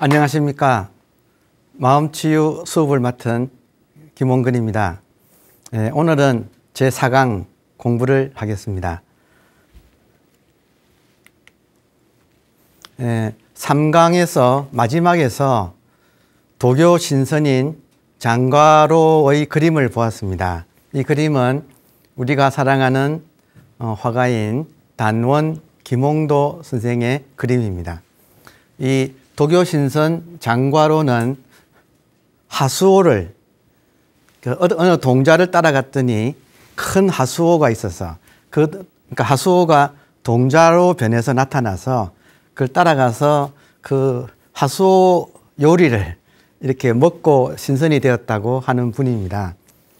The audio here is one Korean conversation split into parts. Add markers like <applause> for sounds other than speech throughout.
안녕하십니까. 마음치유 수업을 맡은 김원근입니다. 네, 오늘은 제4강 공부를 하겠습니다. 네, 예, 3강에서 마지막에서 도교 신선인 장가로의 그림을 보았습니다. 이 그림은 우리가 사랑하는 어, 화가인 단원 김홍도 선생의 그림입니다. 이 도교 신선 장과로는 하수오를 그 어느 동자를 따라갔더니 큰 하수오가 있어서 그 그러니까 하수오가 동자로 변해서 나타나서 그걸 따라가서 그 하수오 요리를 이렇게 먹고 신선이 되었다고 하는 분입니다.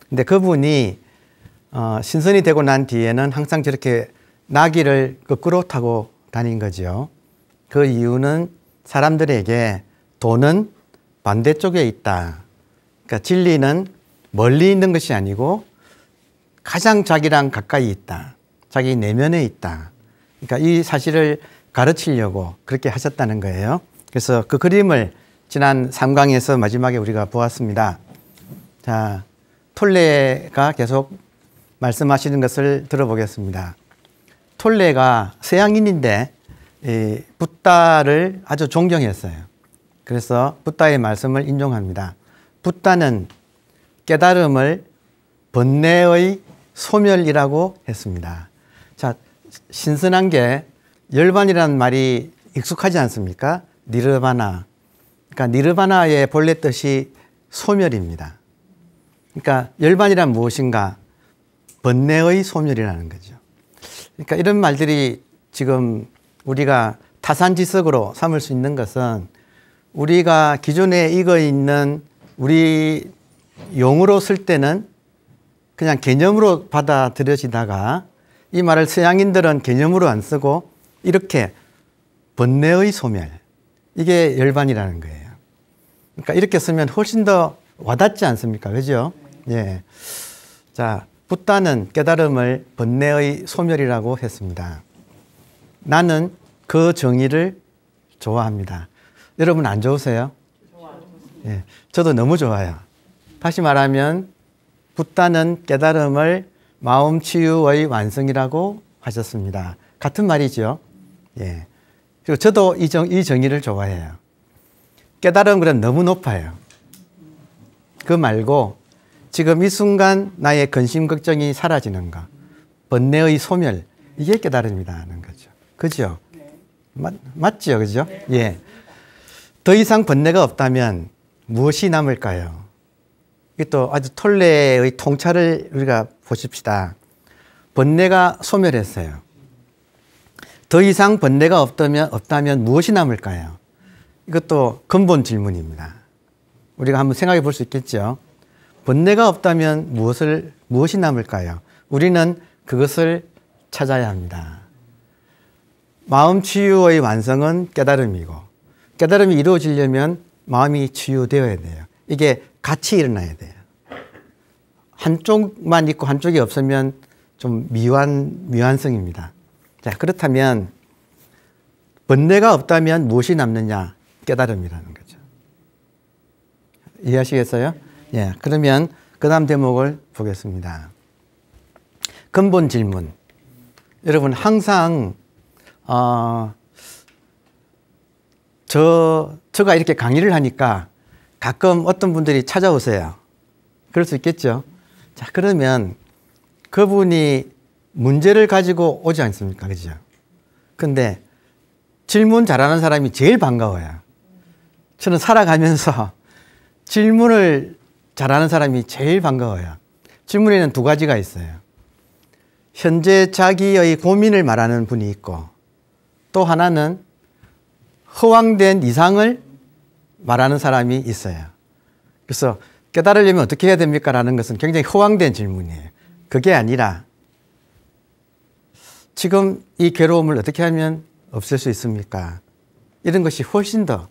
근데 그분이 어, 신선이 되고 난 뒤에는 항상 저렇게 나귀를 거꾸로 타고 다닌 거죠. 그 이유는 사람들에게 돈은 반대쪽에 있다. 그러니까 진리는 멀리 있는 것이 아니고 가장 자기랑 가까이 있다. 자기 내면에 있다. 그러니까 이 사실을 가르치려고 그렇게 하셨다는 거예요. 그래서 그 그림을 지난 3강에서 마지막에 우리가 보았습니다. 자, 톨레가 계속 말씀하시는 것을 들어보겠습니다. 톨레가 서양인인데 이 붓다를 아주 존경했어요. 그래서 붓다의 말씀을 인용합니다. 붓다는 깨달음을 번뇌의 소멸이라고 했습니다. 자, 신선한 게 열반이라는 말이 익숙하지 않습니까? 니르바나. 그러니까 니르바나의 본래 뜻이 소멸입니다. 그러니까 열반이란 무엇인가? 번뇌의 소멸이라는 거죠. 그러니까 이런 말들이 지금 우리가 타산지석으로 삼을 수 있는 것은 우리가 기존에 익어 있는 우리 용으로쓸 때는 그냥 개념으로 받아들여지다가 이 말을 서양인들은 개념으로 안 쓰고 이렇게 번뇌의 소멸 이게 열반이라는 거예요. 그러니까 이렇게 쓰면 훨씬 더 와닿지 않습니까? 그죠? 예. 자, 붓다는 깨달음을 번뇌의 소멸이라고 했습니다. 나는 그 정의를 좋아합니다. 여러분 안 좋으세요? 예, 저도 너무 좋아요. 다시 말하면 붓다는 깨달음을 마음 치유의 완성이라고 하셨습니다. 같은 말이죠. 예. 그리고 저도 이, 정, 이 정의를 좋아해요. 깨달음 그럼 너무 높아요. 그 말고 지금 이 순간 나의 근심 걱정이 사라지는 것, 번뇌의 소멸 이게 깨달음이다 하는 거죠. 그죠? 맞, 맞죠? 그죠? 예. 더 이상 번뇌가 없다면 무엇이 남을까요? 이것도 아주 톨레의 통찰을 우리가 보십시다. 번뇌가 소멸했어요. 더 이상 번뇌가 없다면, 없다면 무엇이 남을까요? 이것도 근본 질문입니다. 우리가 한번 생각해 볼 수 있겠죠. 번뇌가 없다면 무엇을, 무엇이 남을까요? 우리는 그것을 찾아야 합니다. 마음 치유의 완성은 깨달음이고 깨달음이 이루어지려면 마음이 치유되어야 돼요. 이게 같이 일어나야 돼요. 한쪽만 있고 한쪽이 없으면 좀 미완 미완성입니다. 자, 그렇다면 번뇌가 없다면 무엇이 남느냐? 깨달음이라는 거죠. 이해하시겠어요? 예. 그러면 그다음 대목을 보겠습니다. 근본 질문. 여러분 항상 어, 저, 제가 이렇게 강의를 하니까 가끔 어떤 분들이 찾아오세요. 그럴 수 있겠죠. 자, 그러면 그분이 문제를 가지고 오지 않습니까? 그죠? 근데 질문 잘하는 사람이 제일 반가워요. 저는 살아가면서 <laughs> 질문을 잘하는 사람이 제일 반가워요. 질문에는 두 가지가 있어요. 현재 자기의 고민을 말하는 분이 있고, 또 하나는 허황된 이상을 말하는 사람이 있어요. 그래서 깨달으려면 어떻게 해야 됩니까? 라는 것은 굉장히 허황된 질문이에요. 그게 아니라 지금 이 괴로움을 어떻게 하면 없앨 수 있습니까? 이런 것이 훨씬 더,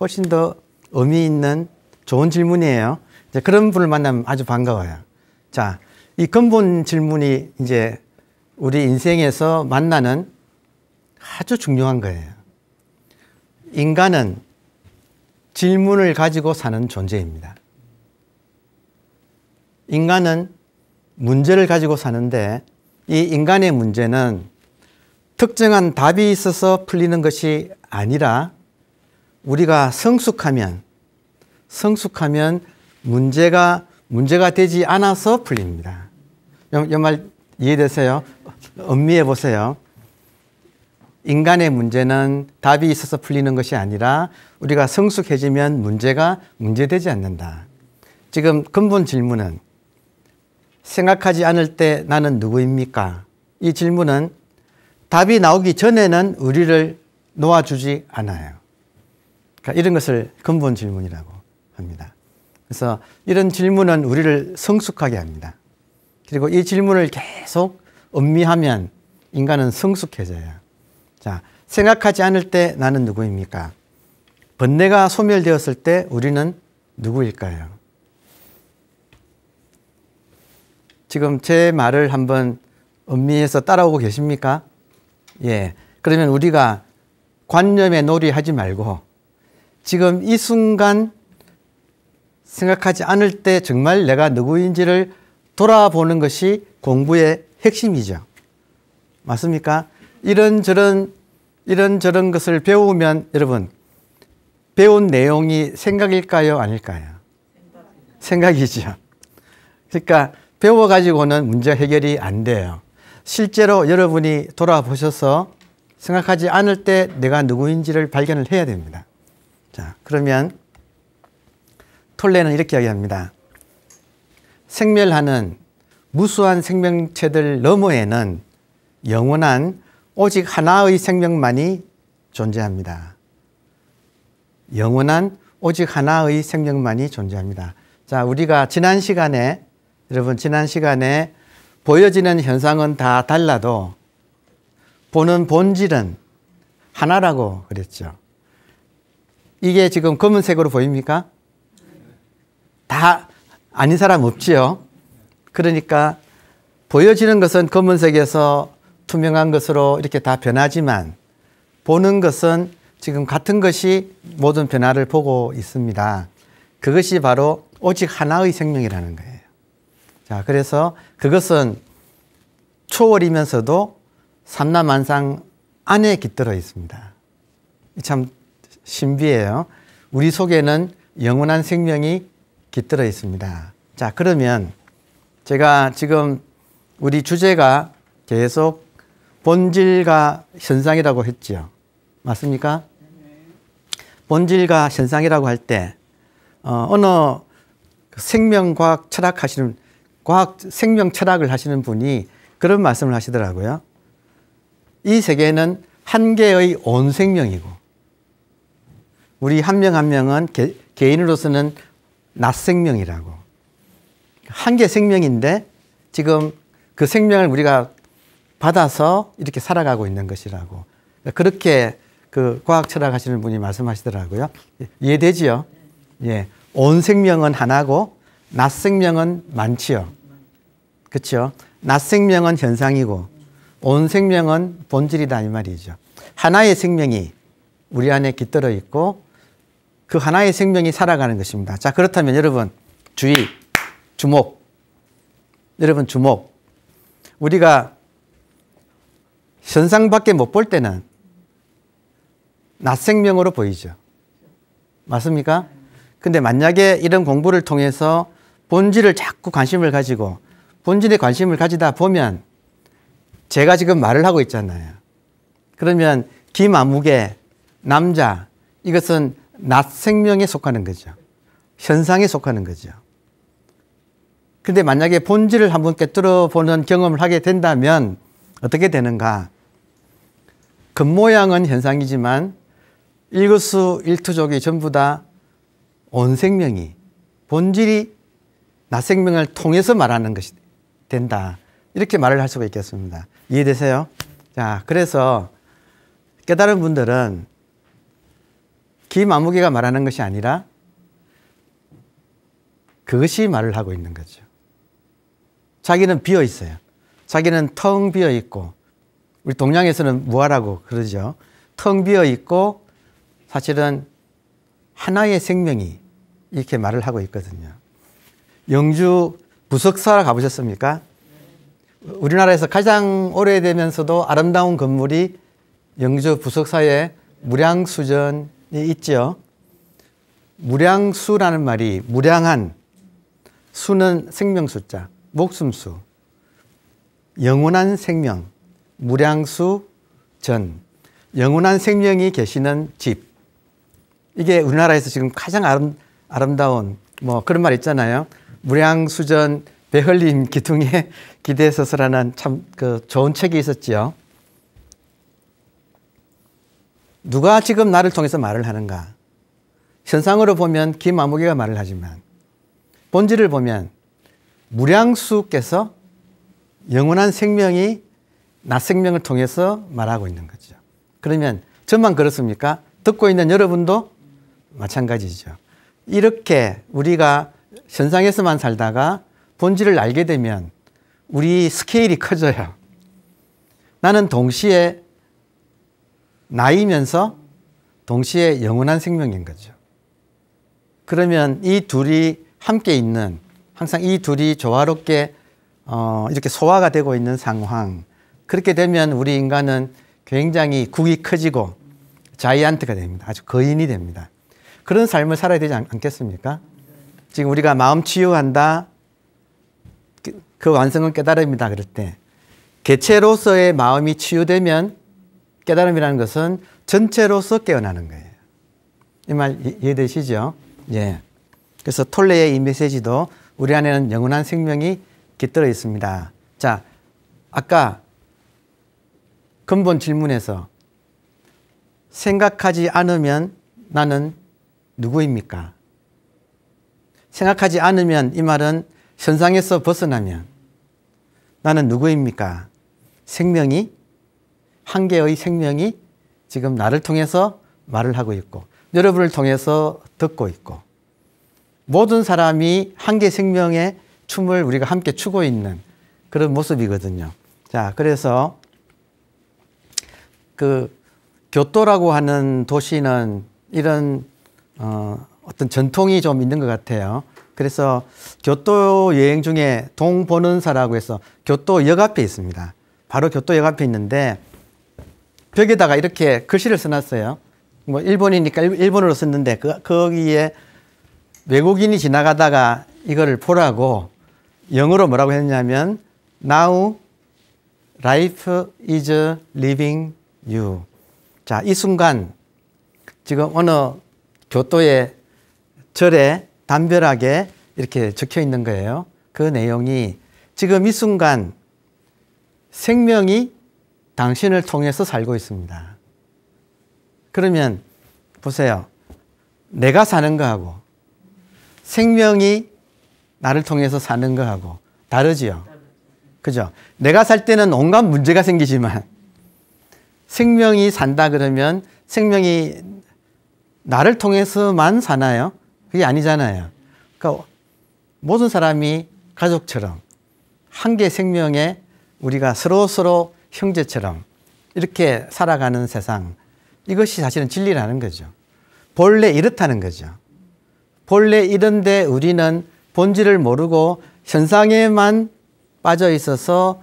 훨씬 더 의미 있는 좋은 질문이에요. 이제 그런 분을 만나면 아주 반가워요. 자, 이 근본 질문이 이제 우리 인생에서 만나는 아주 중요한 거예요. 인간은 질문을 가지고 사는 존재입니다. 인간은 문제를 가지고 사는데 이 인간의 문제는 특정한 답이 있어서 풀리는 것이 아니라 우리가 성숙하면 성숙하면 문제가 문제가 되지 않아서 풀립니다. 연말 이해되세요? 엄미해 보세요. 인간의 문제는 답이 있어서 풀리는 것이 아니라 우리가 성숙해지면 문제가 문제되지 않는다. 지금 근본 질문은 생각하지 않을 때 나는 누구입니까? 이 질문은 답이 나오기 전에는 우리를 놓아주지 않아요. 그러니까 이런 것을 근본 질문이라고 합니다. 그래서 이런 질문은 우리를 성숙하게 합니다. 그리고 이 질문을 계속 음미하면 인간은 성숙해져요. 자, 생각하지 않을 때 나는 누구입니까? 번뇌가 소멸되었을 때 우리는 누구일까요? 지금 제 말을 한번 음미해서 따라오고 계십니까? 예. 그러면 우리가 관념에 놀이하지 말고 지금 이 순간 생각하지 않을 때 정말 내가 누구인지를 돌아보는 것이 공부의 핵심이죠. 맞습니까? 이런저런 이런저런 것을 배우면 여러분 배운 내용이 생각일까요? 아닐까요? 생각이죠. 그러니까 배워가지고는 문제 해결이 안 돼요. 실제로 여러분이 돌아보셔서 생각하지 않을 때 내가 누구인지를 발견을 해야 됩니다. 자, 그러면 톨레는 이렇게 이야기합니다. 생멸하는 무수한 생명체들 너머에는 영원한 오직 하나의 생명만이 존재합니다. 영원한 오직 하나의 생명만이 존재합니다. 자, 우리가 지난 시간에, 여러분, 지난 시간에 보여지는 현상은 다 달라도 보는 본질은 하나라고 그랬죠. 이게 지금 검은색으로 보입니까? 다 아닌 사람 없지요. 그러니까 보여지는 것은 검은색에서 투명한 것으로 이렇게 다 변하지만 보는 것은 지금 같은 것이 모든 변화를 보고 있습니다. 그것이 바로 오직 하나의 생명이라는 거예요. 자, 그래서 그것은 초월이면서도 삼라만상 안에 깃들어 있습니다. 참 신비해요. 우리 속에는 영원한 생명이 깃들어 있습니다. 자, 그러면 제가 지금 우리 주제가 계속 본질과 현상이라고 했지요. 맞습니까? 본질과 현상이라고 할 때, 어, 어느 그 생명과학 철학 하시는, 과학, 생명 철학을 하시는 분이 그런 말씀을 하시더라고요. 이 세계는 한 개의 온 생명이고, 우리 한 명한 한 명은 개, 개인으로서는 낮 생명이라고. 한개 생명인데, 지금 그 생명을 우리가 받아서 이렇게 살아가고 있는 것이라고. 그렇게 그 과학 철학 하시는 분이 말씀하시더라고요. 이해되지요? 예. 온 생명은 하나고 낮 생명은 많지요. 그렇죠? 낮 생명은 현상이고 온 생명은 본질이다 이 말이죠. 하나의 생명이 우리 안에 깃들어 있고 그 하나의 생명이 살아가는 것입니다. 자, 그렇다면 여러분 주의 주목 여러분 주목 우리가 현상밖에 못 볼 때는 낯 생명으로 보이죠. 맞습니까? 근데 만약에 이런 공부를 통해서 본질을 자꾸 관심을 가지고 본질에 관심을 가지다 보면 제가 지금 말을 하고 있잖아요. 그러면 김아무개 남자 이것은 낮 생명에 속하는 거죠. 현상에 속하는 거죠. 근데 만약에 본질을 한번 깨뜨려 보는 경험을 하게 된다면 어떻게 되는가? 겉모양은 현상이지만 일거수 일투족이 전부 다 온 생명이 본질이 나 생명을 통해서 말하는 것이 된다. 이렇게 말을 할 수가 있겠습니다. 이해되세요? 자, 그래서 깨달은 분들은 김아무개가 말하는 것이 아니라 그것이 말을 하고 있는 거죠. 자기는 비어 있어요. 자기는 텅 비어 있고 우리 동양에서는 무아라고 그러죠. 텅 비어 있고 사실은 하나의 생명이 이렇게 말을 하고 있거든요. 영주 부석사 가보셨습니까? 우리나라에서 가장 오래되면서도 아름다운 건물이 영주 부석사의 무량수전이 있죠. 무량수라는 말이 무량한 수는 생명 숫자, 목숨수, 영원한 생명, 무량수 전, 영원한 생명이 계시는 집. 이게 우리나라에서 지금 가장 아름, 아름다운 뭐 그런 말 있잖아요. 무량수전 베흘린 <laughs> 기둥에 기대서서라는 참그 좋은 책이 있었지요. 누가 지금 나를 통해서 말을 하는가? 현상으로 보면 김아무개가 말을 하지만 본질을 보면 무량수께서 영원한 생명이 나 생명을 통해서 말하고 있는 거죠. 그러면 저만 그렇습니까? 듣고 있는 여러분도 마찬가지죠. 이렇게 우리가 현상에서만 살다가 본질을 알게 되면 우리 스케일이 커져요. 나는 동시에 나이면서 동시에 영원한 생명인 거죠. 그러면 이 둘이 함께 있는 항상 이 둘이 조화롭게 어, 이렇게 소화가 되고 있는 상황 그렇게 되면 우리 인간은 굉장히 국이 커지고 자이언트가 됩니다. 아주 거인이 됩니다. 그런 삶을 살아야 되지 않겠습니까? 지금 우리가 마음 치유한다. 그, 그 완성은 깨달음이다. 그럴 때 개체로서의 마음이 치유되면 깨달음이라는 것은 전체로서 깨어나는 거예요. 이 말 이해되시죠? 예. 그래서 톨레의 이 메시지도 우리 안에는 영원한 생명이 깃들어 있습니다. 자, 아까 근본 질문에서 생각하지 않으면 나는 누구입니까? 생각하지 않으면 이 말은 현상에서 벗어나면 나는 누구입니까? 생명이 한 개의 생명이 지금 나를 통해서 말을 하고 있고 여러분을 통해서 듣고 있고 모든 사람이 한개 생명의 춤을 우리가 함께 추고 있는 그런 모습이거든요. 자, 그래서 그 교토라고 하는 도시는 이런 어, 어떤 전통이 좀 있는 것 같아요. 그래서 교토 여행 중에 동보는사라고 해서 교토역 앞에 있습니다. 바로 교토역 앞에 있는데 벽에다가 이렇게 글씨를 써놨어요. 뭐 일본이니까 일본어로 썼는데 그, 거기에 외국인이 지나가다가 이거를 보라고 영어로 뭐라고 했냐면 Now life is living 유. 자, 이 순간 지금 어느 교토의 절에 담벼락에 이렇게 적혀 있는 거예요. 그 내용이 지금 이 순간 생명이 당신을 통해서 살고 있습니다. 그러면 보세요. 내가 사는 거하고 생명이 나를 통해서 사는 거하고 다르지요. 그죠? 내가 살 때는 온갖 문제가 생기지만 생명이 산다 그러면 생명이 나를 통해서만 사나요? 그게 아니잖아요. 그러니까 모든 사람이 가족처럼 한 개 생명에 우리가 서로 서로 형제처럼 이렇게 살아가는 세상 이것이 사실은 진리라는 거죠. 본래 이렇다는 거죠. 본래 이런데 우리는 본질을 모르고 현상에만 빠져 있어서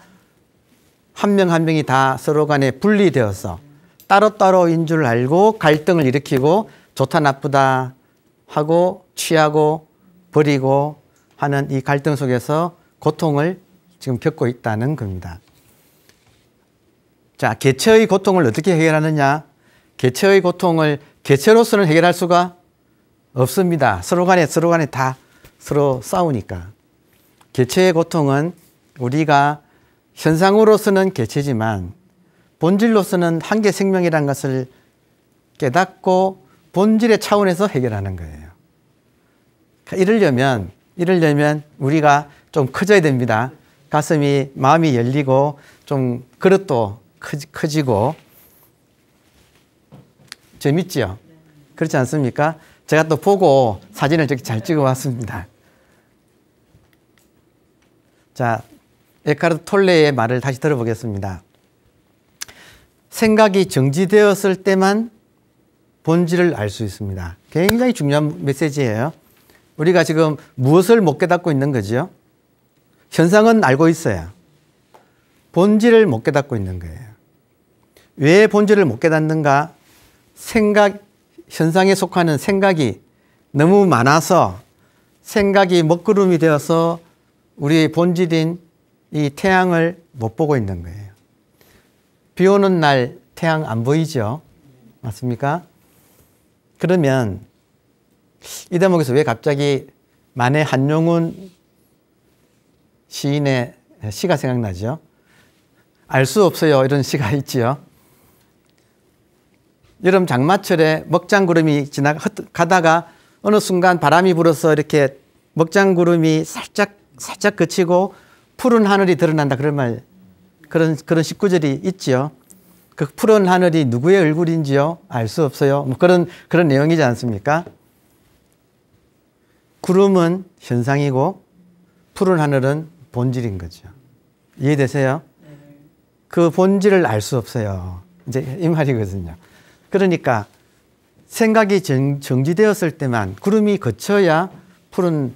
한명한 명이 다 서로 간에 분리되어서 따로따로인 줄 알고 갈등을 일으키고 좋다 나쁘다 하고 취하고 버리고 하는 이 갈등 속에서 고통을 지금 겪고 있다는 겁니다. 자, 개체의 고통을 어떻게 해결하느냐? 개체의 고통을 개체로서는 해결할 수가 없습니다. 서로 간에 서로 간에 다 서로 싸우니까. 개체의 고통은 우리가 현상으로서는 개체지만 본질로서는 한계 생명이란 것을 깨닫고 본질의 차원에서 해결하는 거예요. 이러려면 이러려면 우리가 좀 커져야 됩니다. 가슴이 마음이 열리고 좀 그릇도 커지고 재밌지요. 그렇지 않습니까? 제가 또 보고 사진을 저렇잘 찍어 왔습니다. 자, 에카르트 톨레의 말을 다시 들어보겠습니다. 생각이 정지되었을 때만 본질을 알 수 있습니다. 굉장히 중요한 메시지예요. 우리가 지금 무엇을 못 깨닫고 있는 거지 현상은 알고 있어요. 본질을 못 깨닫고 있는 거예요. 왜 본질을 못 깨닫는가? 생각, 현상에 속하는 생각이 너무 많아서 생각이 먹구름이 되어서 우리의 본질인 이 태양을 못 보고 있는 거예요. 비 오는 날 태양 안 보이죠? 맞습니까? 그러면 이 대목에서 왜 갑자기 만해 한용운 시인의 시가 생각나죠? 알 수 없어요. 이런 시가 있지요. 여름 장마철에 먹장구름이 지나 가다가 어느 순간 바람이 불어서 이렇게 먹장구름이 살짝 살짝 그치고 푸른 하늘이 드러난다 그런 말 그런 그런 19절이 있지요. 그 푸른 하늘이 누구의 얼굴인지요? 알 수 없어요. 뭐 그런 그런 내용이지 않습니까? 구름은 현상이고 푸른 하늘은 본질인 거죠. 이해되세요? 그 본질을 알 수 없어요. 이제 이 말이거든요. 그러니까 생각이 정, 정지되었을 때만 구름이 거쳐야 푸른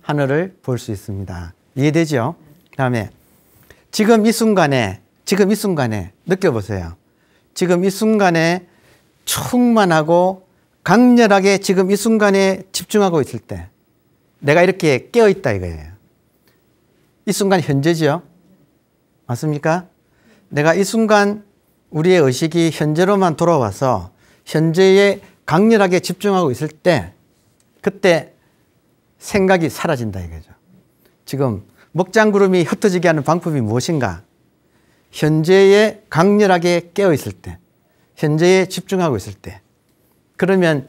하늘을 볼 수 있습니다. 이해되죠? 다음에 지금 이 순간에 지금 이 순간에 느껴보세요. 지금 이 순간에 충만하고 강렬하게 지금 이 순간에 집중하고 있을 때 내가 이렇게 깨어 있다 이거예요. 이 순간 현재지요. 맞습니까? 내가 이 순간 우리의 의식이 현재로만 돌아와서 현재에 강렬하게 집중하고 있을 때 그때 생각이 사라진다 이거죠. 지금 먹장구름이 흩어지게 하는 방법이 무엇인가? 현재에 강렬하게 깨어있을 때, 현재에 집중하고 있을 때, 그러면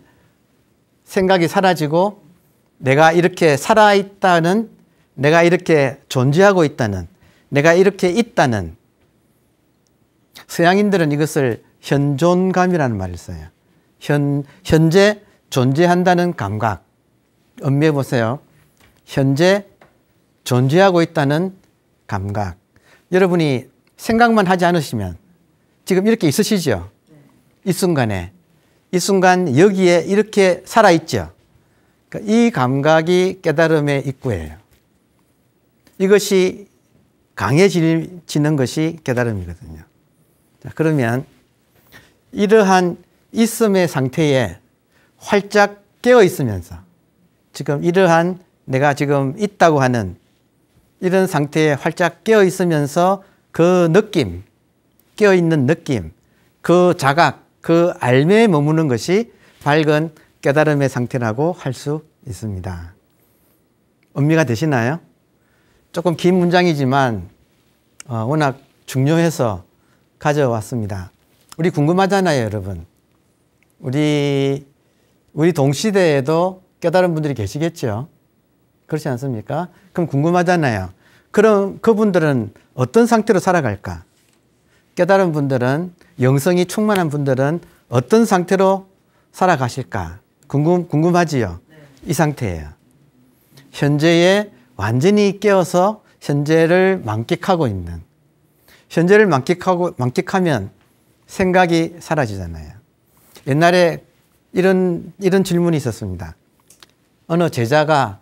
생각이 사라지고 내가 이렇게 살아있다는, 내가 이렇게 존재하고 있다는, 내가 이렇게 있다는 서양인들은 이것을 현존감이라는 말을 써요. 현, 현재 존재한다는 감각. 엄미해 보세요. 현재 존재하고 있다는 감각. 여러분이 생각만 하지 않으시면 지금 이렇게 있으시죠? 이 순간에. 이 순간 여기에 이렇게 살아있죠? 그러니까 이 감각이 깨달음의 입구예요. 이것이 강해지는 것이 깨달음이거든요. 자, 그러면 이러한 있음의 상태에 활짝 깨어 있으면서 지금 이러한 내가 지금 있다고 하는 이런 상태에 활짝 깨어 있으면서 그 느낌, 깨어 있는 느낌, 그 자각, 그 알매에 머무는 것이 밝은 깨달음의 상태라고 할 수 있습니다. 음미가 되시나요? 조금 긴 문장이지만 어, 워낙 중요해서 가져왔습니다. 우리 궁금하잖아요, 여러분. 우리 우리 동시대에도 깨달은 분들이 계시겠죠. 그렇지 않습니까? 그럼 궁금하잖아요. 그럼 그분들은 어떤 상태로 살아갈까? 깨달은 분들은 영성이 충만한 분들은 어떤 상태로 살아가실까? 궁금, 궁금하지요? 네. 이 상태예요. 현재에 완전히 깨어서 현재를 만끽하고 있는. 현재를 만끽하고, 만끽하면 생각이 사라지잖아요. 옛날에 이런, 이런 질문이 있었습니다. 어느 제자가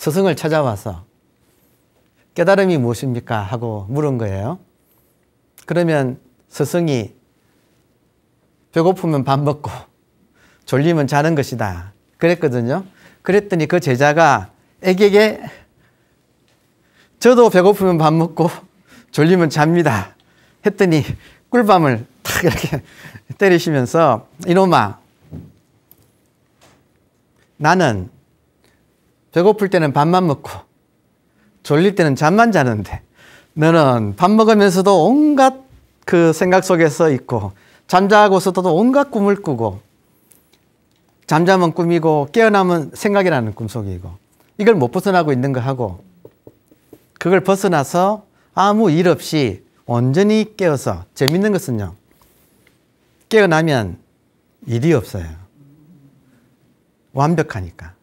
스승을 찾아와서 깨달음이 무엇입니까? 하고 물은 거예요. 그러면 스승이 배고프면 밥 먹고 졸리면 자는 것이다. 그랬거든요. 그랬더니 그 제자가 애기에게 저도 배고프면 밥 먹고 졸리면 잡니다. 했더니 꿀밤을 탁 이렇게 <laughs> 때리시면서 이놈아 나는 배고플 때는 밥만 먹고 졸릴 때는 잠만 자는데 너는 밥 먹으면서도 온갖 그 생각 속에서 있고 잠자고서도 온갖 꿈을 꾸고 잠자면 꿈이고 깨어나면 생각이라는 꿈속이고 이걸 못 벗어나고 있는 거 하고 그걸 벗어나서 아무 일 없이 온전히 깨어서 재밌는 것은요 깨어나면 일이 없어요 완벽하니까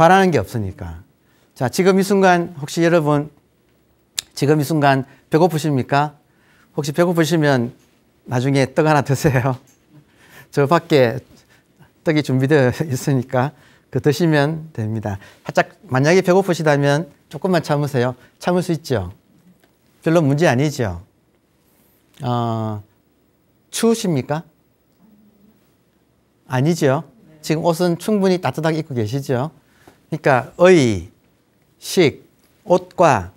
바라는 게 없으니까. 자, 지금 이 순간 혹시 여러분 지금 이 순간 배고프십니까? 혹시 배고프시면 나중에 떡 하나 드세요. <laughs> 저 밖에 떡이 준비되어 있으니까 그 드시면 됩니다. 살짝 만약에 배고프시다면 조금만 참으세요. 참을 수 있죠. 별로 문제 아니죠. 어, 추우십니까? 아니죠. 지금 옷은 충분히 따뜻하게 입고 계시죠. 그러니까 의, 식, 옷과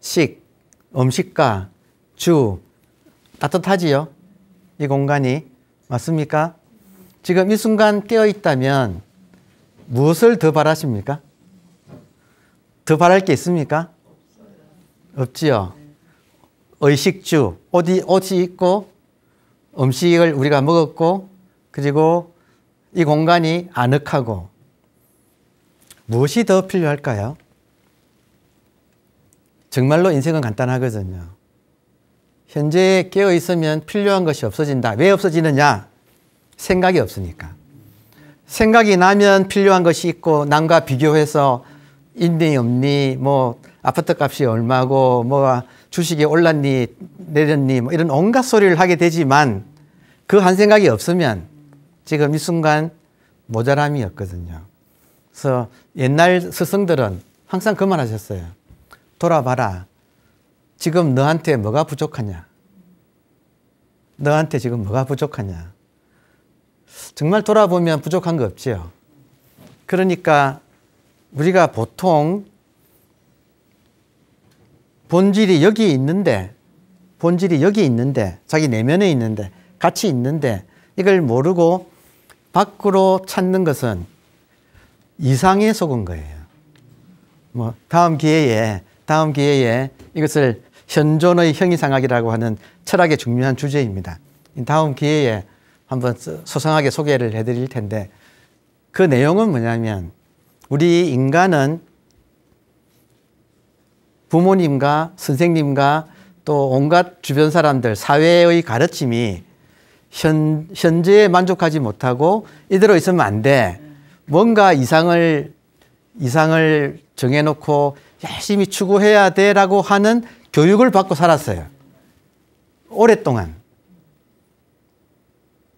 식, 음식과 주 따뜻하지요? 이 공간이 맞습니까? 지금 이 순간 깨어 있다면 무엇을 더 바라십니까? 더 바랄 게 있습니까? 없지요. 의식주 옷이 옷이 있고 음식을 우리가 먹었고 그리고 이 공간이 아늑하고 무엇이 더 필요할까요? 정말로 인생은 간단하거든요. 현재에 깨어 있으면 필요한 것이 없어진다. 왜 없어지느냐? 생각이 없으니까. 생각이 나면 필요한 것이 있고 남과 비교해서 인니 없니 뭐 아파트 값이 얼마고 뭐 주식이 올랐니 내렸니 뭐 이런 온갖 소리를 하게 되지만 그 한 생각이 없으면 지금 이 순간 모자람이 없거든요. 그래서 옛날 스승들은 항상 그말 하셨어요. 돌아봐라. 지금 너한테 뭐가 부족하냐? 너한테 지금 뭐가 부족하냐? 정말 돌아보면 부족한 거 없지요. 그러니까 우리가 보통 본질이 여기 있는데, 본질이 여기 있는데, 자기 내면에 있는데, 같이 있는데, 이걸 모르고 밖으로 찾는 것은 이상에 속은 거예요. 뭐 다음 기회에 다음 기회에 이것을 현존의 형이상학이라고 하는 철학의 중요한 주제입니다. 다음 기회에 한번 소상하게 소개를 해드릴 텐데 그 내용은 뭐냐면 우리 인간은 부모님과 선생님과 또 온갖 주변 사람들 사회의 가르침이 현, 현재에 만족하지 못하고 이대로 있으면 안 돼. 뭔가 이상을 이상을 정해놓고 열심히 추구해야 돼라고 하는 교육을 받고 살았어요. 오랫동안.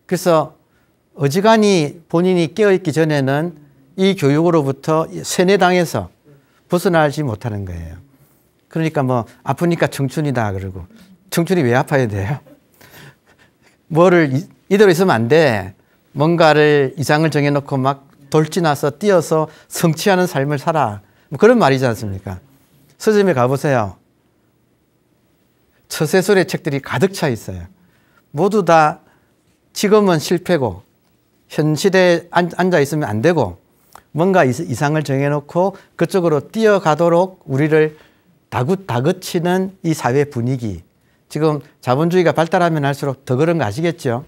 그래서 어지간히 본인이 깨어있기 전에는 이 교육으로부터 세뇌당해서 벗어나지 못하는 거예요. 그러니까 뭐 아프니까 청춘이다 그러고 청춘이 왜 아파야 돼요? 뭐를 이대로 있으면 안 돼. 뭔가를 이상을 정해놓고 막 돌진해서 뛰어서 성취하는 삶을 살아. 뭐 그런 말이지 않습니까? 서점에 가보세요. 처세술의 책들이 가득 차 있어요. 모두 다 지금은 실패고 현실에 앉아 있으면 안 되고 뭔가 이상을 정해놓고 그쪽으로 뛰어가도록 우리를 다구, 다그치는 이 사회 분위기. 지금 자본주의가 발달하면 할수록 더 그런 거 아시겠죠?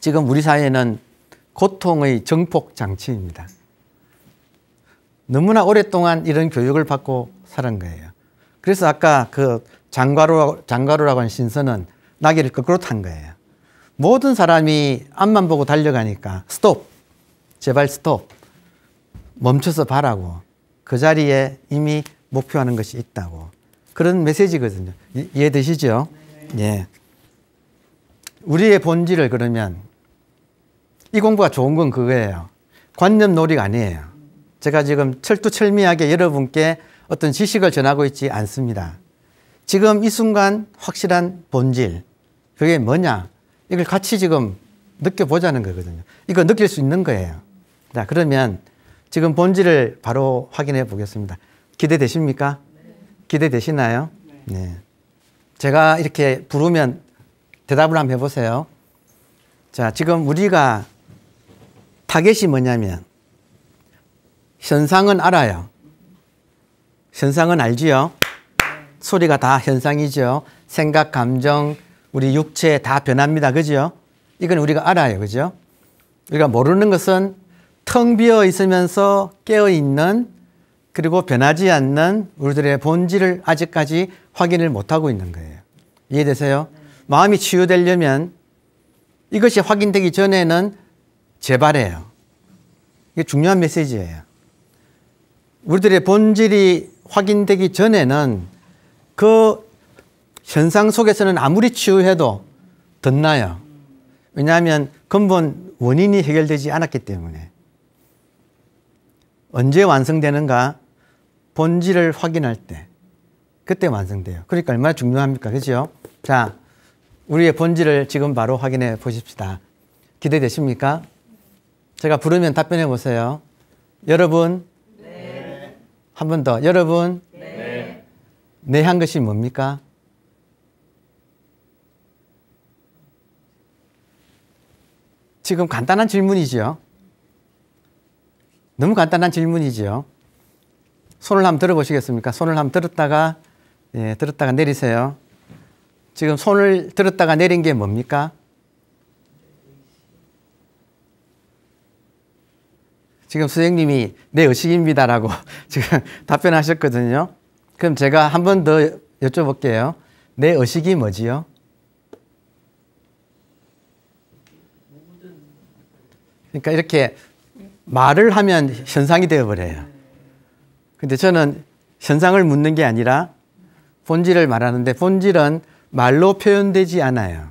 지금 우리 사회는 고통의 정폭 장치입니다. 너무나 오랫동안 이런 교육을 받고 살은 거예요. 그래서 아까 그 장가루, 장가루라고 한 신선은 나귀를 거꾸로 탄 거예요. 모든 사람이 앞만 보고 달려가니까 스톱! 제발 스톱! 멈춰서 봐라고. 그 자리에 이미 목표하는 것이 있다고. 그런 메시지거든요. 이해되시죠? 예. 우리의 본질을 그러면 이 공부가 좋은 건 그거예요. 관념 놀이가 아니에요. 제가 지금 철두철미하게 여러분께 어떤 지식을 전하고 있지 않습니다. 지금 이 순간 확실한 본질, 그게 뭐냐? 이걸 같이 지금 느껴보자는 거거든요. 이거 느낄 수 있는 거예요. 자, 그러면 지금 본질을 바로 확인해 보겠습니다. 기대되십니까? 기대되시나요? 네. 제가 이렇게 부르면 대답을 한번 해보세요. 자, 지금 우리가 타겟이 뭐냐면 현상은 알아요. 현상은 알지요. 소리가 다 현상이죠. 생각, 감정, 우리 육체 다 변합니다. 그죠? 이건 우리가 알아요. 그죠? 우리가 모르는 것은 텅 비어 있으면서 깨어 있는 그리고 변하지 않는 우리들의 본질을 아직까지 확인을 못하고 있는 거예요. 이해되세요? 마음이 치유되려면 이것이 확인되기 전에는 재발해요. 이게 중요한 메시지예요. 우리들의 본질이 확인되기 전에는 그 현상 속에서는 아무리 치유해도 덧나요. 왜냐하면 근본 원인이 해결되지 않았기 때문에. 언제 완성되는가? 본질을 확인할 때. 그때 완성돼요. 그러니까 얼마나 중요합니까? 그죠? 자, 우리의 본질을 지금 바로 확인해 보십시다. 기대되십니까? 제가 부르면 답변해 보세요. 여러분. 네. 한 번 더. 여러분. 네. 내한 것이 뭡니까? 지금 간단한 질문이지요. 너무 간단한 질문이지요. 손을 한번 들어보시겠습니까? 손을 한번 들었다가 예, 들었다가 내리세요. 지금 손을 들었다가 내린 게 뭡니까? 지금 선생님이 내 의식입니다라고 <laughs> 지금 답변하셨거든요. 그럼 제가 한 번 더 여쭤볼게요. 내 의식이 뭐지요? 그러니까 이렇게 말을 하면 현상이 되어버려요. 근데 저는 현상을 묻는 게 아니라 본질을 말하는데 본질은 말로 표현되지 않아요.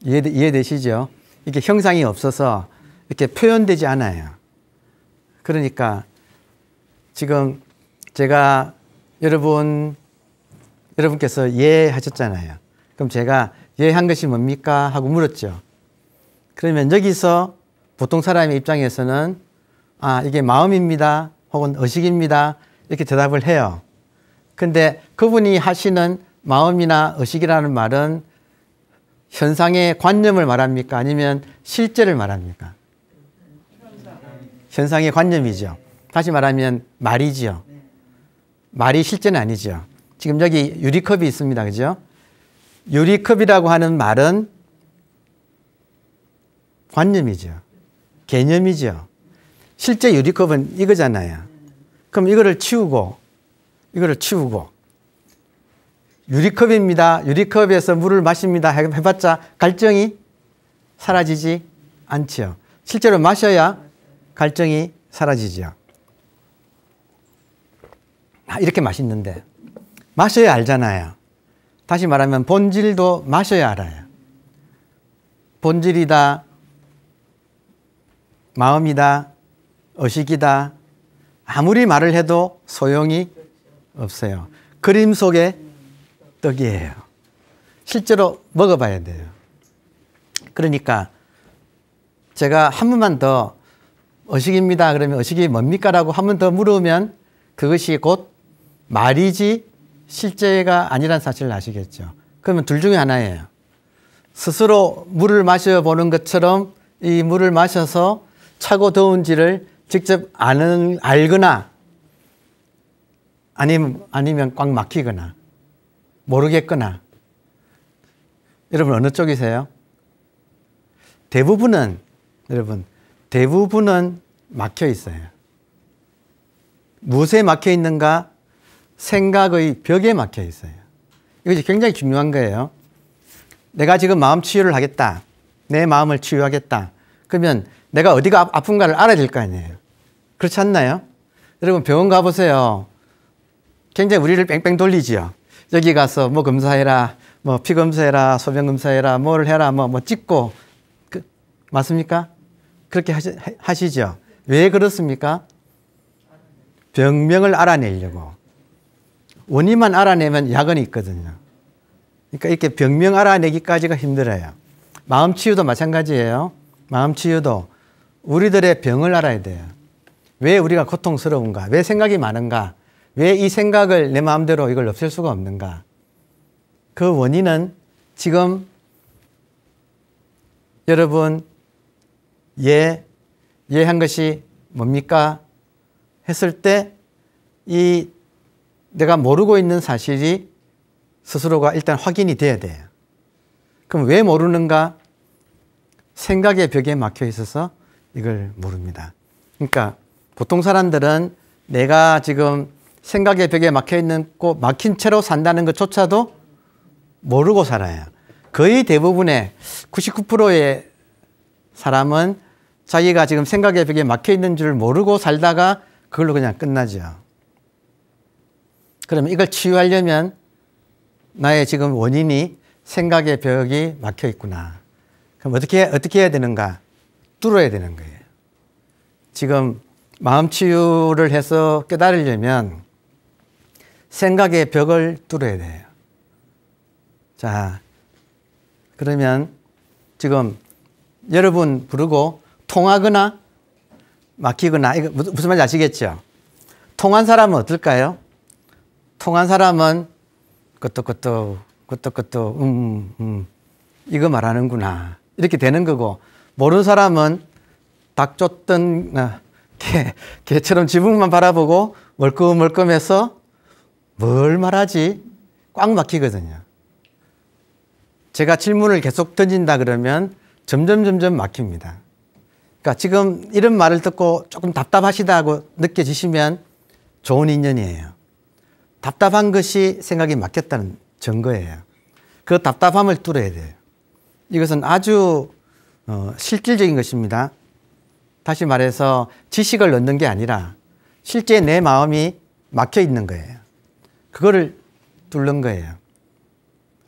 이해, 이해되시죠? 이게 형상이 없어서 이렇게 표현되지 않아요. 그러니까 지금 제가 여러분 여러분께서 예 하셨잖아요. 그럼 제가 예 한 것이 뭡니까 하고 물었죠. 그러면 여기서 보통 사람의 입장에서는 아 이게 마음입니다 혹은 의식입니다 이렇게 대답을 해요. 근데 그분이 하시는 마음이나 의식이라는 말은 현상의 관념을 말합니까? 아니면 실제를 말합니까? 현상의 관념이죠. 다시 말하면 말이죠 말이 실제는 아니죠 지금 여기 유리컵이 있습니다. 그죠? 유리컵이라고 하는 말은 관념이죠. 개념이죠. 실제 유리컵은 이거잖아요. 그럼 이거를 치우고, 이거를 치우고, 유리컵입니다. 유리컵에서 물을 마십니다. 해봤자 갈증이 사라지지 않죠 실제로 마셔야 갈증이 사라지지요. 아, 이렇게 맛있는데. 마셔야 알잖아요. 다시 말하면 본질도 마셔야 알아요. 본질이다, 마음이다, 의식이다, 아무리 말을 해도 소용이 없어요. 그림 속에 떡이에요. 실제로 먹어봐야 돼요. 그러니까 제가 한 번만 더 의식입니다. 그러면 의식이 뭡니까? 라고 한 번 더 물으면 그것이 곧 말이지 실제가 아니란 사실을 아시겠죠. 그러면 둘 중에 하나예요. 스스로 물을 마셔보는 것처럼 이 물을 마셔서 차고 더운지를 직접 아는, 알거나 아니면, 아니면 꽉 막히거나 모르겠거나 여러분 어느 쪽이세요? 대부분은 여러분 대부분은 막혀 있어요. 무엇에 막혀 있는가? 생각의 벽에 막혀 있어요. 이것이 굉장히 중요한 거예요. 내가 지금 마음 치유를 하겠다. 내 마음을 치유하겠다. 그러면 내가 어디가 아픈가를 알아야 될 거 아니에요. 그렇지 않나요? 여러분 병원 가보세요. 굉장히 우리를 뺑뺑 돌리지요. 여기 가서 뭐 검사해라, 뭐 피 검사해라, 소변 검사해라, 뭐 해라, 뭐, 뭐 찍고. 그, 맞습니까? 그렇게 하시, 하시죠. 왜 그렇습니까? 병명을 알아내려고. 원인만 알아내면 약은 있거든요. 그러니까 이렇게 병명 알아내기까지가 힘들어요. 마음 치유도 마찬가지예요. 마음 치유도 우리들의 병을 알아야 돼요. 왜 우리가 고통스러운가? 왜 생각이 많은가? 왜 이 생각을 내 마음대로 이걸 없앨 수가 없는가? 그 원인은 지금 여러분 예, 예한 것이 뭡니까? 했을 때 이 내가 모르고 있는 사실이 스스로가 일단 확인이 돼야 돼요. 그럼 왜 모르는가? 생각의 벽에 막혀 있어서 이걸 모릅니다. 그러니까 보통 사람들은 내가 지금 생각의 벽에 막혀 있는 꼭 막힌 채로 산다는 것조차도 모르고 살아요. 거의 대부분의 99%의 사람은 자기가 지금 생각의 벽에 막혀 있는 줄 모르고 살다가 그걸로 그냥 끝나죠. 그러면 이걸 치유하려면 나의 지금 원인이 생각의 벽이 막혀 있구나. 그럼 어떻게, 어떻게 해야 되는가? 뚫어야 되는 거예요. 지금 마음 치유를 해서 깨달으려면 생각의 벽을 뚫어야 돼요. 자, 그러면 지금 여러분 부르고 통하거나 막히거나 이거 무슨 말인지 아시겠죠? 통한 사람은 어떨까요? 통한 사람은 끄떡끄떡 끄떡끄떡 음, 음, 음 이거 말하는구나 이렇게 되는 거고 모르는 사람은 닭 쫓던 어, 개, 개처럼 지붕만 바라보고 멀끔멀끔해서 뭘 말하지 꽉 막히거든요. 제가 질문을 계속 던진다 그러면 점점 점점 막힙니다. 그러니까 지금 이런 말을 듣고 조금 답답하시다고 느껴지시면 좋은 인연이에요. 답답한 것이 생각이 막혔다는 증거예요. 그 답답함을 뚫어야 돼요. 이것은 아주 어, 실질적인 것입니다. 다시 말해서 지식을 얻는 게 아니라 실제 내 마음이 막혀 있는 거예요. 그거를 뚫는 거예요.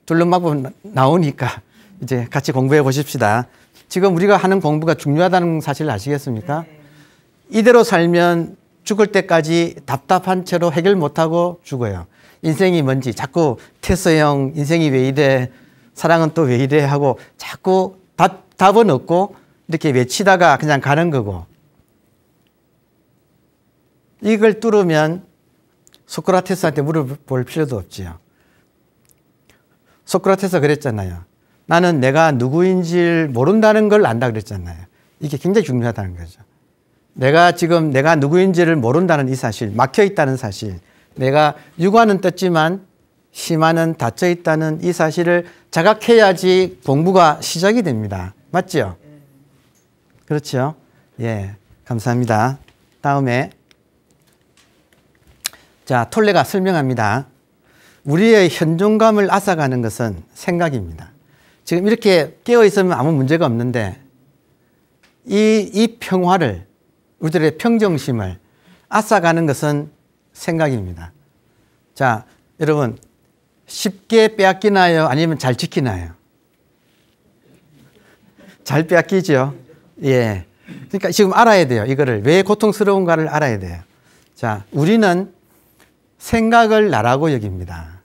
뚫는 방법 나오니까 <laughs> 이제 같이 공부해 보십시다. 지금 우리가 하는 공부가 중요하다는 사실을 아시겠습니까? 네. 이대로 살면 죽을 때까지 답답한 채로 해결 못하고 죽어요. 인생이 뭔지 자꾸 테스형 인생이 왜 이래 사랑은 또 왜 이래 하고 자꾸 답, 답은 없고 이렇게 외치다가 그냥 가는 거고 이걸 뚫으면 소크라테스한테 물어볼 필요도 없지요. 소크라테스가 그랬잖아요. 나는 내가 누구인지 를 모른다는 걸 안다 그랬잖아요. 이게 굉장히 중요하다는 거죠. 내가 지금 내가 누구인지를 모른다는 이 사실, 막혀 있다는 사실, 내가 육안은 떴지만 심화는 닫혀 있다는 이 사실을 자각해야지 공부가 시작이 됩니다. 맞죠? 그렇죠? 예. 감사합니다. 다음에 자, 톨레가 설명합니다. 우리의 현존감을 앗아가는 것은 생각입니다. 지금 이렇게 깨어 있으면 아무 문제가 없는데 이, 이 평화를 우리들의 평정심을 앗아가는 것은 생각입니다. 자, 여러분 쉽게 빼앗기나요? 아니면 잘 지키나요? 잘 빼앗기죠. 예. 그러니까 지금 알아야 돼요. 이거를 왜 고통스러운가를 알아야 돼요. 자, 우리는 생각을 나라고 여깁니다.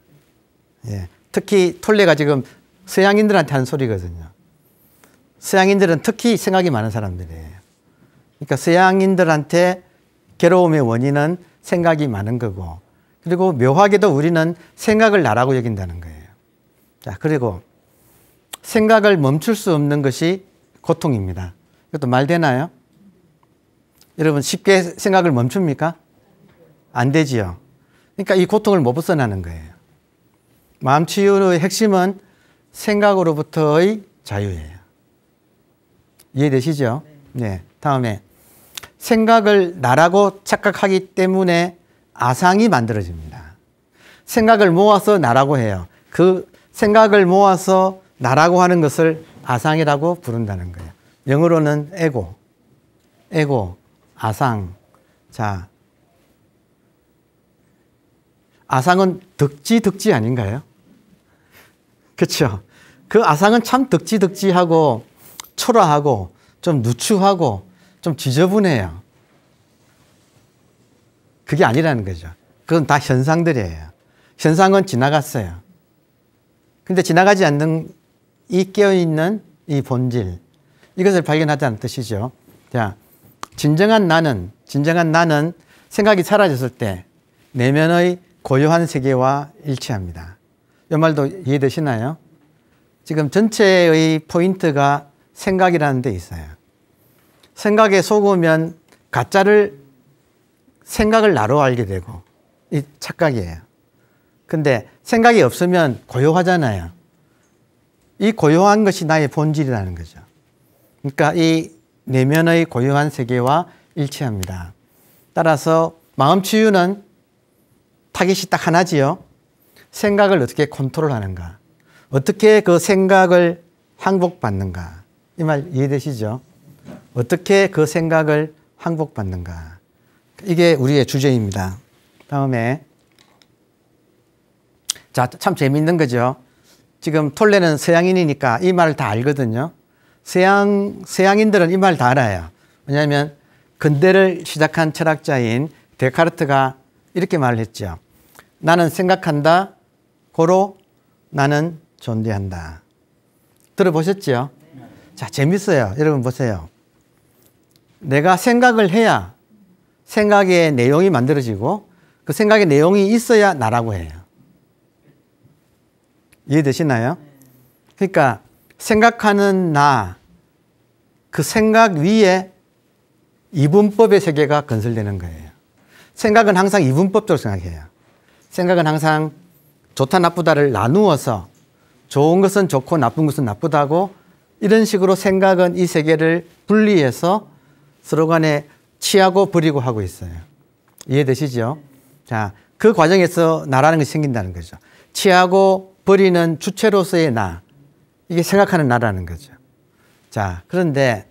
예. 특히 톨레가 지금 서양인들한테 하는 소리거든요. 서양인들은 특히 생각이 많은 사람들이에요. 그러니까 서양인들한테 괴로움의 원인은 생각이 많은 거고, 그리고 묘하게도 우리는 생각을 나라고 여긴다는 거예요. 자, 그리고 생각을 멈출 수 없는 것이 고통입니다. 이것도 말 되나요? 여러분 쉽게 생각을 멈춥니까? 안 되지요. 그러니까 이 고통을 못 벗어나는 거예요. 마음 치유의 핵심은 생각으로부터의 자유예요. 이해되시죠? 네. 다음에 생각을 나라고 착각하기 때문에 아상이 만들어집니다. 생각을 모아서 나라고 해요. 그 생각을 모아서 나라고 하는 것을 아상이라고 부른다는 거예요. 영어로는 에고, 에고, 아상. 자, 아상은 득지 득지 아닌가요? 그렇죠? 그 아상은 참 득지득지하고 초라하고 좀 누추하고 좀 지저분해요. 그게 아니라는 거죠. 그건 다 현상들이에요. 현상은 지나갔어요. 근데 지나가지 않는 이 깨어있는 이 본질, 이것을 발견하자는 뜻이죠. 자, 진정한 나는, 진정한 나는 생각이 사라졌을 때 내면의 고요한 세계와 일치합니다. 이 말도 이해되시나요? 지금 전체의 포인트가 생각이라는 데 있어요. 생각에 속으면 가짜를 생각을 나로 알게 되고 이 착각이에요. 근데 생각이 없으면 고요하잖아요. 이 고요한 것이 나의 본질이라는 거죠. 그러니까 이 내면의 고요한 세계와 일치합니다. 따라서 마음 치유는 타겟이 딱 하나지요. 생각을 어떻게 컨트롤하는가, 어떻게 그 생각을 항복받는가. 이 말 이해되시죠? 어떻게 그 생각을 항복받는가. 이게 우리의 주제입니다. 다음에 자, 참 재밌는 거죠. 지금 톨레는 서양인이니까 이 말을 다 알거든요. 서양, 서양인들은 이 말 다 알아요. 왜냐하면 근대를 시작한 철학자인 데카르트가 이렇게 말을 했죠. 나는 생각한다, 고로 나는 존재한다. 들어보셨죠? 자, 재밌어요. 여러분 보세요. 내가 생각을 해야 생각의 내용이 만들어지고 그 생각의 내용이 있어야 나라고 해요. 이해되시나요? 그러니까 생각하는 나, 그 생각 위에 이분법의 세계가 건설되는 거예요. 생각은 항상 이분법적으로 생각해요. 생각은 항상 좋다 나쁘다를 나누어서 좋은 것은 좋고 나쁜 것은 나쁘다고 이런 식으로 생각은 이 세계를 분리해서 서로 간에 치하고 버리고 하고 있어요. 이해되시죠? 자, 그 과정에서 나라는 것이 생긴다는 거죠. 치하고 버리는 주체로서의 나. 이게 생각하는 나라는 거죠. 자, 그런데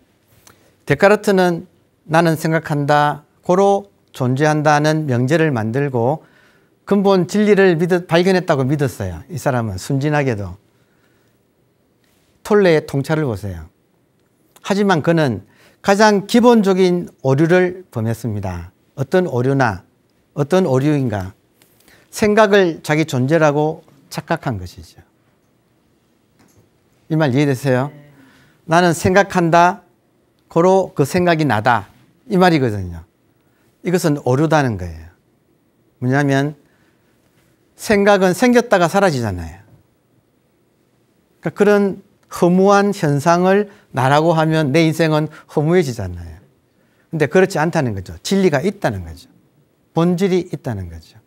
데카르트는 나는 생각한다, 고로 존재한다는 명제를 만들고 근본 진리를 믿, 발견했다고 믿었어요. 이 사람은 순진하게도. 톨레의 통찰을 보세요. 하지만 그는 가장 기본적인 오류를 범했습니다. 어떤 오류나 어떤 오류인가 생각을 자기 존재라고 착각한 것이죠. 이 말 이해되세요? 나는 생각한다. 고로 그 생각이 나다. 이 말이거든요. 이것은 오류다는 거예요. 뭐냐면 생각은 생겼다가 사라지잖아요. 그러니까 그런 허무한 현상을 나라고 하면 내 인생은 허무해지잖아요. 근데 그렇지 않다는 거죠. 진리가 있다는 거죠. 본질이 있다는 거죠.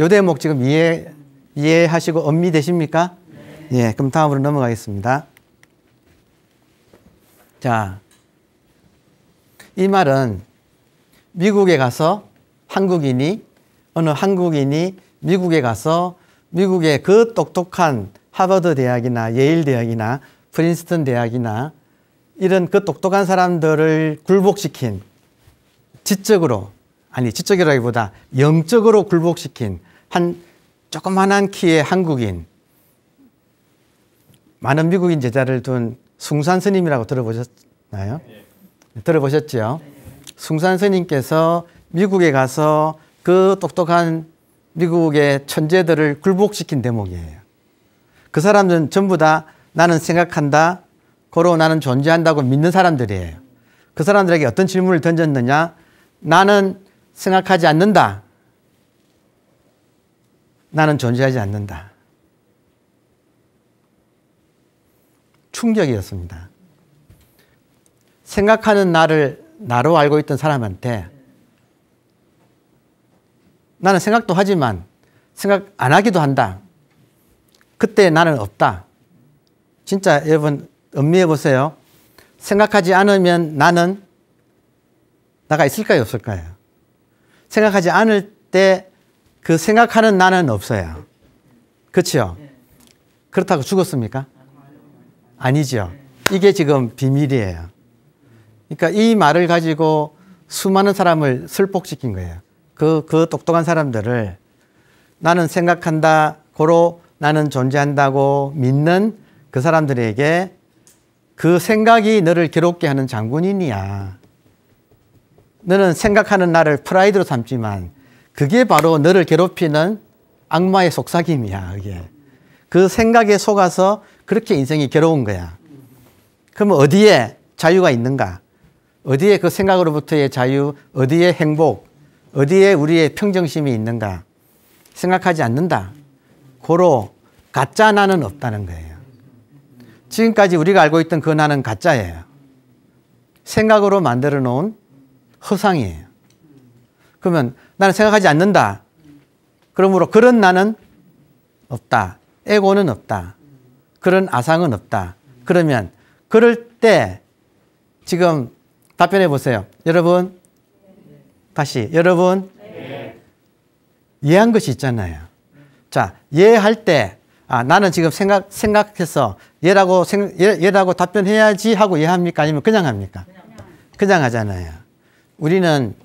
요 대목 지금 이해, 이해하시고 엄미되십니까? 네. 예, 그럼 다음으로 넘어가겠습니다. 자, 이 말은 미국에 가서 한국인이, 어느 한국인이 미국에 가서 미국의 그 똑똑한 하버드 대학이나 예일 대학이나 프린스턴 대학이나 이런 그 똑똑한 사람들을 굴복시킨 지적으로 아니 지적이라기보다 영적으로 굴복시킨 한 조그만한 키의 한국인 많은 미국인 제자를 둔 숭산 스님이라고 들어보셨나요? 네, 들어보셨죠 숭산 스님께서 미국에 가서 그 똑똑한 미국의 천재들을 굴복시킨 대목이에요. 그 사람들은 전부 다 나는 생각한다, 고로 나는 존재한다고 믿는 사람들이에요. 그 사람들에게 어떤 질문을 던졌느냐? 나는 생각하지 않는다. 나는 존재하지 않는다. 충격이었습니다. 생각하는 나를 나로 알고 있던 사람한테 나는 생각도 하지만 생각 안 하기도 한다. 그때 나는 없다. 진짜 여러분 음미해 보세요. 생각하지 않으면 나는 나가 있을까요? 없을까요? 생각하지 않을 때 그 생각하는 나는 없어요. 그렇죠? 그렇다고 죽었습니까? 아니죠. 이게 지금 비밀이에요. 그러니까 이 말을 가지고 수많은 사람을 설복시킨 거예요. 그, 그 똑똑한 사람들을 나는 생각한다, 고로 나는 존재한다고 믿는 그 사람들에게 그 생각이 너를 괴롭게 하는 장군이니야. 너는 생각하는 나를 프라이드로 삼지만 그게 바로 너를 괴롭히는 악마의 속삭임이야, 그게. 그 생각에 속아서 그렇게 인생이 괴로운 거야. 그럼 어디에 자유가 있는가? 어디에 그 생각으로부터의 자유, 어디에 행복, 어디에 우리의 평정심이 있는가 생각하지 않는다. 고로 가짜 나는 없다는 거예요. 지금까지 우리가 알고 있던 그 나는 가짜예요. 생각으로 만들어 놓은 허상이에요. 그러면 나는 생각하지 않는다. 그러므로 그런 나는 없다. 에고는 없다. 그런 아상은 없다. 그러면 그럴 때 지금 답변해 보세요. 여러분, 다시 여러분 네. 예한 것이 있잖아요. 자 예할 때 아, 나는 지금 생각 생각해서 예라고 생, 예, 라고 답변해야지 하고 예합니까 아니면 그냥 합니까? 그냥 하잖아요. 우리는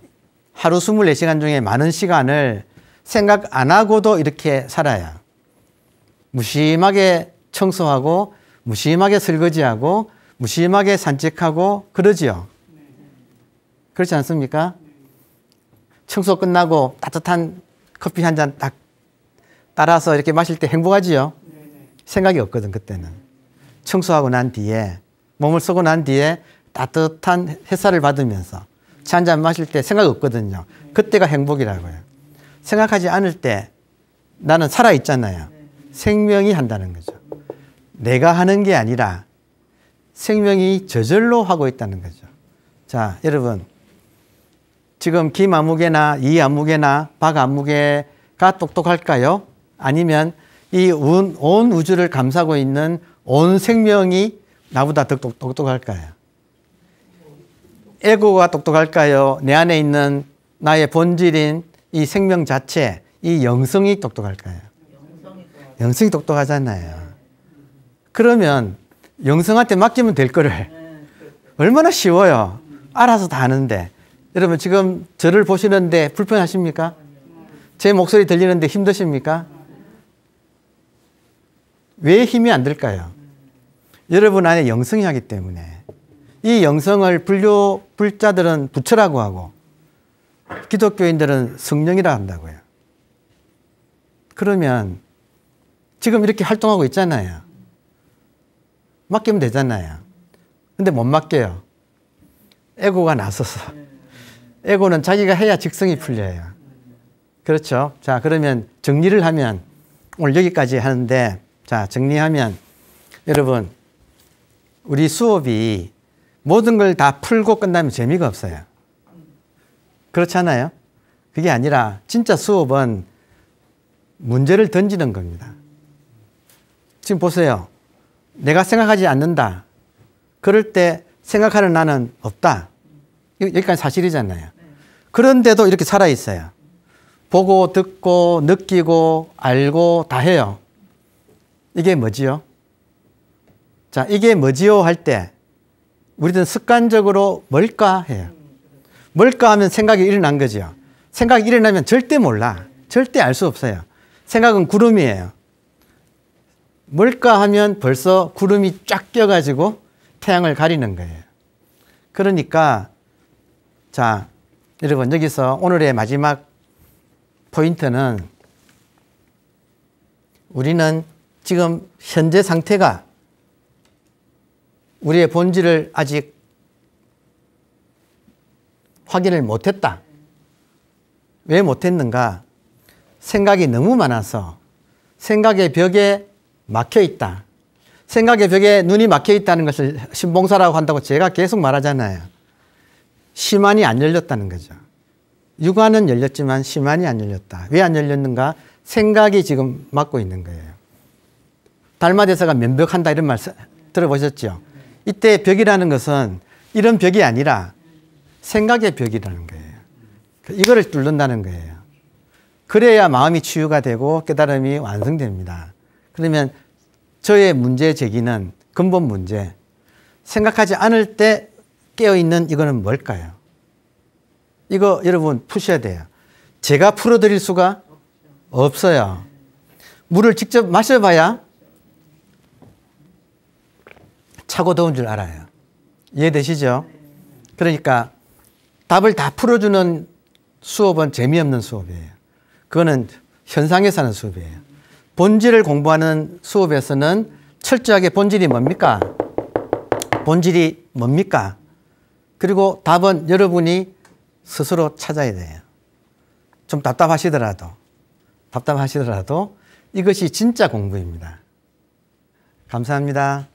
하루 24시간 중에 많은 시간을 생각 안 하고도 이렇게 살아요. 무심하게 청소하고, 무심하게 설거지하고, 무심하게 산책하고, 그러지요. 그렇지 않습니까? 청소 끝나고 따뜻한 커피 한 잔 딱 따라서 이렇게 마실 때 행복하지요? 생각이 없거든, 그때는. 청소하고 난 뒤에, 몸을 쓰고 난 뒤에 따뜻한 햇살을 받으면서 차 한 잔 마실 때 생각 없거든요. 그때가 행복이라고요. 생각하지 않을 때 나는 살아있잖아요. 생명이 한다는 거죠. 내가 하는 게 아니라 생명이 저절로 하고 있다는 거죠. 자, 여러분. 지금 김암무개나이암무개나박암무개가 똑똑할까요? 아니면 이 온 우주를 감싸고 있는 온 생명이 나보다 더 똑똑할까요? 에고가 똑똑할까요? 내 안에 있는 나의 본질인 이 생명 자체, 이 영성이 똑똑할까요? 영성이 똑똑하잖아요. 그러면 영성한테 맡기면 될 거를 네, 그렇죠. 얼마나 쉬워요. 알아서 다 하는데 여러분 지금 저를 보시는데 불편하십니까? 제 목소리 들리는데 힘드십니까? 왜 힘이 안 들까요? 여러분 안에 영성이 하기 때문에 이 영성을 불교 불자들은 부처라고 하고 기독교인들은 성령이라 한다고요. 그러면 지금 이렇게 활동하고 있잖아요. 맡기면 되잖아요. 근데 못 맡겨요. 에고가 나서서. 에고는 자기가 해야 직성이 풀려요. 그렇죠. 자, 그러면 정리를 하면 오늘 여기까지 하는데 자, 정리하면 여러분 우리 수업이 모든 걸 다 풀고 끝나면 재미가 없어요. 그렇잖아요. 그게 아니라 진짜 수업은 문제를 던지는 겁니다. 지금 보세요. 내가 생각하지 않는다. 그럴 때 생각하는 나는 없다. 여기까지 사실이잖아요. 그런데도 이렇게 살아있어요. 보고, 듣고, 느끼고, 알고, 다 해요. 이게 뭐지요? 자, 이게 뭐지요? 할 때, 우리는 습관적으로 뭘까? 해요. 뭘까 하면 생각이 일어난 거죠 생각이 일어나면 절대 몰라. 절대 알 수 없어요. 생각은 구름이에요. 뭘까 하면 벌써 구름이 쫙 껴가지고 태양을 가리는 거예요. 그러니까 자, 여러분, 여기서 오늘의 마지막 포인트는 우리는 지금 현재 상태가 우리의 본질을 아직 확인을 못했다. 왜 못했는가? 생각이 너무 많아서 생각의 벽에 막혀 있다. 생각의 벽에 눈이 막혀 있다는 것을 신봉사라고 한다고 제가 계속 말하잖아요. 심안이 안 열렸다는 거죠. 육안은 열렸지만 심안이 안 열렸다. 왜 안 열렸는가? 생각이 지금 막고 있는 거예요. 달마대사가 면벽한다 이런 말 들어보셨죠? 이때 벽이라는 것은 이런 벽이 아니라 생각의 벽이라는 거예요. 이거를 뚫는다는 거예요. 그래야 마음이 치유가 되고 깨달음이 완성됩니다. 그러면 저의 문제 제기는 근본 문제, 생각하지 않을 때 깨어있는 이거는 뭘까요? 이거 여러분 푸셔야 돼요. 제가 풀어드릴 수가 없어요. 물을 직접 마셔봐야 차고 더운 줄 알아요. 이해되시죠? 그러니까 답을 다 풀어주는 수업은 재미없는 수업이에요. 그거는 현상에서 하는 수업이에요. 본질을 공부하는 수업에서는 철저하게 본질이 뭡니까? 본질이 뭡니까? 그리고 답은 여러분이 스스로 찾아야 돼요. 좀 답답하시더라도, 답답하시더라도 이것이 진짜 공부입니다. 감사합니다.